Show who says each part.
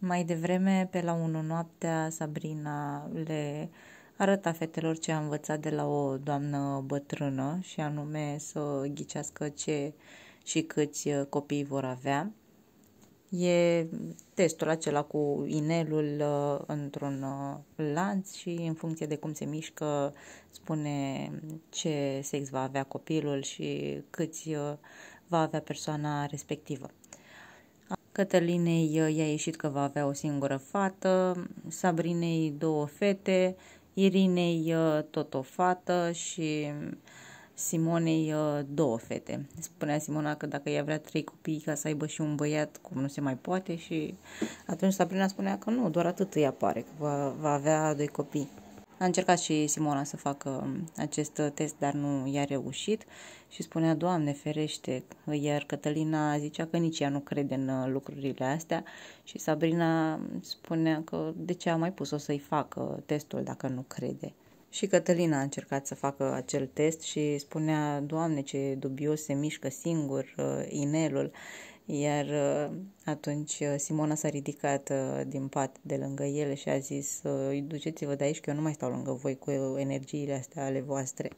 Speaker 1: Mai devreme, pe la 1 noaptea, Sabrina le arăta fetelor ce a învățat de la o doamnă bătrână și anume să ghicească ce și câți uh, copii vor avea. E testul acela cu inelul uh, într-un uh, lanț și în funcție de cum se mișcă spune ce sex va avea copilul și câți va avea persoana respectivă. Cătălinei ă, i-a ieșit că va avea o singură fată, Sabrinei două fete, Irinei ă, tot o fată și Simonei ă, două fete. Spunea Simona că dacă ea vrea trei copii ca să aibă și un băiat, cum nu se mai poate și atunci Sabrina spunea că nu, doar atât îi apare, că va, va avea doi copii. A încercat și Simona să facă um, acest uh, test, dar nu i-a reușit și spunea, Doamne ferește, iar Cătălina zicea că nici ea nu crede în uh, lucrurile astea și Sabrina spunea că de ce a mai pus-o să-i facă testul dacă nu crede. Și Cătălina a încercat să facă acel test și spunea, Doamne, ce dubios se mișcă singur uh, inelul. Iar uh, atunci uh, Simona s-a ridicat din pat de lângă el și a zis, duceți-vă de aici că eu nu mai stau lângă voi cu energiile astea ale voastre.